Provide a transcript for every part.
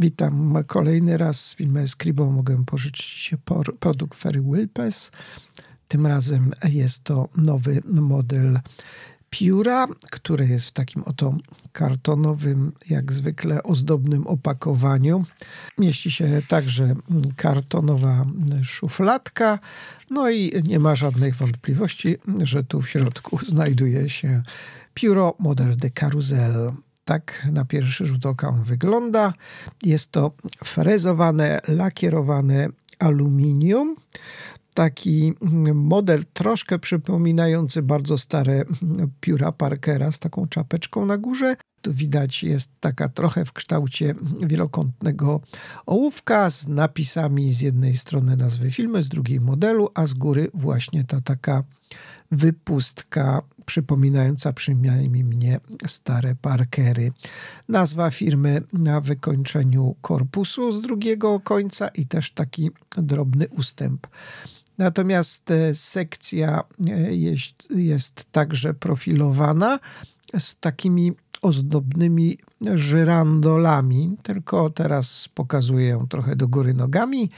Witam kolejny raz z filmem Scribo. Mogę pożyczyć produkt Ferry Wilpes. Tym razem jest to nowy model pióra, który jest w takim oto kartonowym, jak zwykle ozdobnym opakowaniu. Mieści się także kartonowa szufladka, no i nie ma żadnych wątpliwości, że tu w środku znajduje się pióro model de Carousel tak na pierwszy rzut oka on wygląda. Jest to frezowane, lakierowane aluminium. Taki model troszkę przypominający bardzo stare pióra Parkera z taką czapeczką na górze. Tu widać jest taka trochę w kształcie wielokątnego ołówka z napisami z jednej strony nazwy filmu, z drugiej modelu, a z góry właśnie ta taka wypustka przypominająca przynajmniej mnie stare parkery. Nazwa firmy na wykończeniu korpusu z drugiego końca i też taki drobny ustęp. Natomiast e, sekcja e, jest, jest także profilowana z takimi ozdobnymi żyrandolami, tylko teraz pokazuję ją trochę do góry nogami.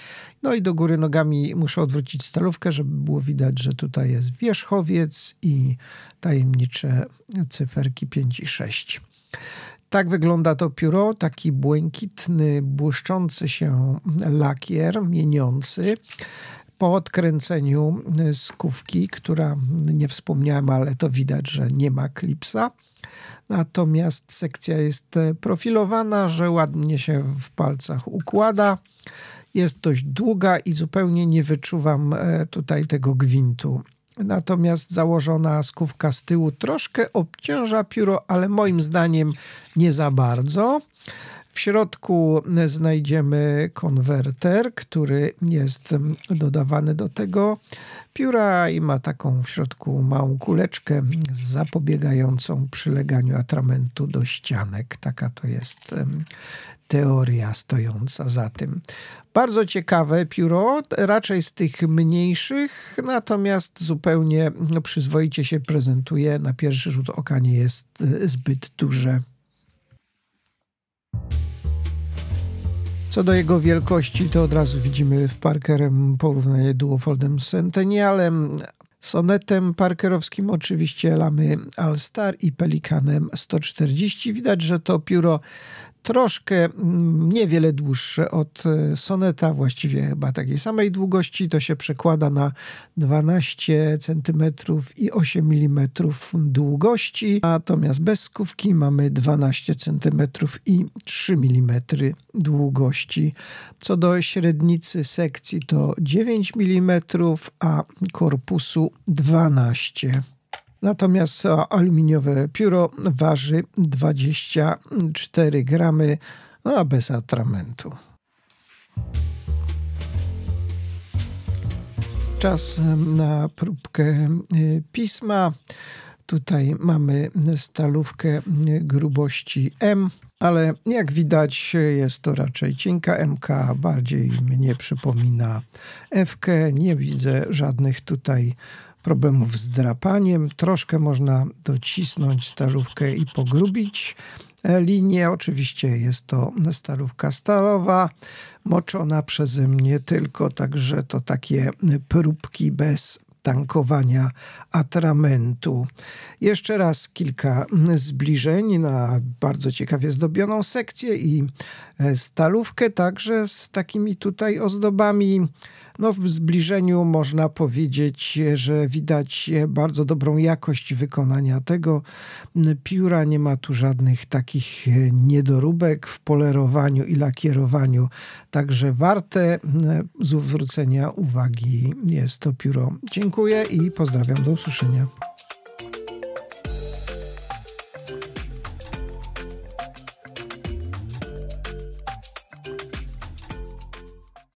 No i do góry nogami muszę odwrócić stalówkę, żeby było widać, że tutaj jest wierzchowiec i tajemnicze cyferki 5 i 6. Tak wygląda to pióro, taki błękitny, błyszczący się lakier, mieniący po odkręceniu skówki, która nie wspomniałem, ale to widać, że nie ma klipsa. Natomiast sekcja jest e, profilowana, że ładnie się w palcach układa. Jest dość długa i zupełnie nie wyczuwam e, tutaj tego gwintu. Natomiast założona skówka z tyłu troszkę obciąża pióro, ale moim zdaniem nie za bardzo. W środku znajdziemy konwerter, który jest dodawany do tego pióra i ma taką w środku małą kuleczkę zapobiegającą przyleganiu atramentu do ścianek. Taka to jest teoria stojąca za tym. Bardzo ciekawe pióro, raczej z tych mniejszych, natomiast zupełnie no, przyzwoicie się prezentuje. Na pierwszy rzut oka nie jest e, zbyt duże. Co do jego wielkości, to od razu widzimy w Parkerem porównanie duofoldem z Centennialem, Sonetem parkerowskim oczywiście lamy All Star i Pelikanem 140. Widać, że to pióro troszkę mm, niewiele dłuższe od e, soneta, właściwie chyba takiej samej długości. To się przekłada na 12 cm i 8 mm długości, natomiast bez skówki mamy 12 cm i 3 mm długości. Co do średnicy sekcji to 9 mm, a korpusu 12 mm. Natomiast aluminiowe pióro waży 24 gramy, no a bez atramentu. Czas na próbkę y, pisma. Tutaj mamy stalówkę grubości M, ale jak widać jest to raczej cienka MK, bardziej mnie przypomina FK. Nie widzę żadnych tutaj problemów z drapaniem. Troszkę można docisnąć stalówkę i pogrubić e, linię. Oczywiście jest to stalówka stalowa, moczona przeze mnie tylko, także to takie próbki bez tankowania atramentu. Jeszcze raz kilka zbliżeń na bardzo ciekawie zdobioną sekcję i e, stalówkę, także z takimi tutaj ozdobami. No, w zbliżeniu można powiedzieć, że widać bardzo dobrą jakość wykonania tego pióra. Nie ma tu żadnych takich e, niedoróbek w polerowaniu i lakierowaniu. Także warte zwrócenia uwagi jest to pióro dziękuję i pozdrawiam. Do usłyszenia.